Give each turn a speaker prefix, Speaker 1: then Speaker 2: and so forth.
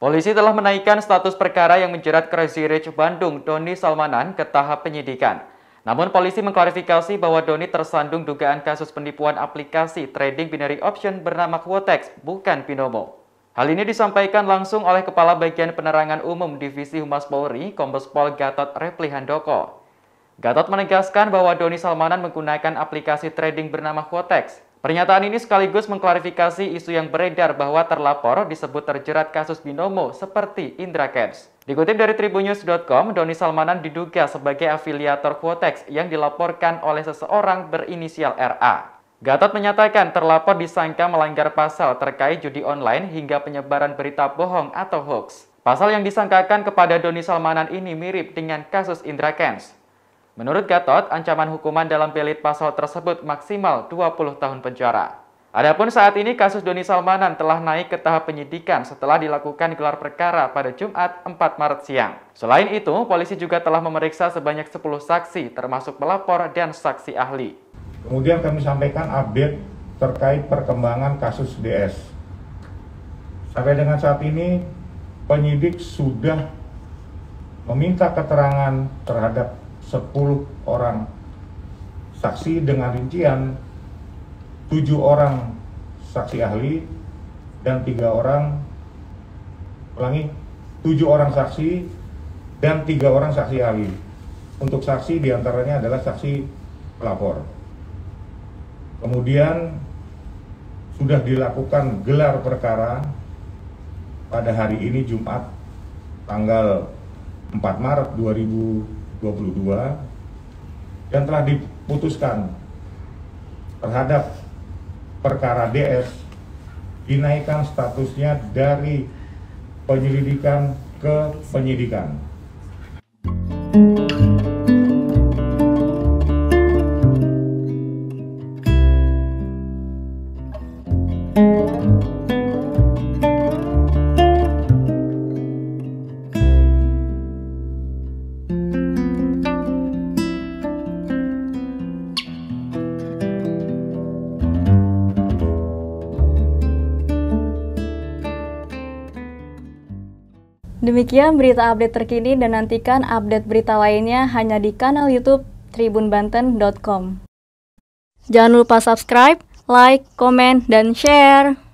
Speaker 1: Polisi telah menaikkan status perkara yang menjerat Crazy Rich Bandung, Doni Salmanan, ke tahap penyidikan. Namun polisi mengklarifikasi bahwa Doni tersandung dugaan kasus penipuan aplikasi trading binary option bernama Quotex, bukan Binomo. Hal ini disampaikan langsung oleh Kepala Bagian Penerangan Umum Divisi Humas Polri, Kombes Pol Gatot Repli Handoko. Gatot menegaskan bahwa Doni Salmanan menggunakan aplikasi trading bernama Quotex Pernyataan ini sekaligus mengklarifikasi isu yang beredar bahwa terlapor disebut terjerat kasus binomo seperti Indra Kents. Dikutip dari tribunews.com, Doni Salmanan diduga sebagai afiliator Quotex yang dilaporkan oleh seseorang berinisial RA. Gatot menyatakan terlapor disangka melanggar pasal terkait judi online hingga penyebaran berita bohong atau hoax. Pasal yang disangkakan kepada Doni Salmanan ini mirip dengan kasus Indra Kents. Menurut Gatot, ancaman hukuman dalam pelit pasal tersebut maksimal 20 tahun penjara. Adapun saat ini kasus Doni Salmanan telah naik ke tahap penyidikan setelah dilakukan gelar perkara pada Jumat 4 Maret siang. Selain itu, polisi juga telah memeriksa sebanyak 10 saksi termasuk pelapor dan saksi ahli.
Speaker 2: Kemudian kami sampaikan update terkait perkembangan kasus DS. Sampai dengan saat ini penyidik sudah meminta keterangan terhadap 10 orang saksi dengan rincian 7 orang saksi ahli dan tiga orang ulangi 7 orang saksi dan tiga orang saksi ahli. Untuk saksi diantaranya adalah saksi pelapor. Kemudian sudah dilakukan gelar perkara pada hari ini Jumat tanggal 4 Maret 2020 2022 yang telah diputuskan terhadap perkara DS dinaikkan statusnya dari penyelidikan ke penyidikan. Demikian berita update terkini dan nantikan update berita lainnya hanya di
Speaker 1: kanal YouTube tribunbanten.com. Jangan lupa subscribe, like, komen, dan share.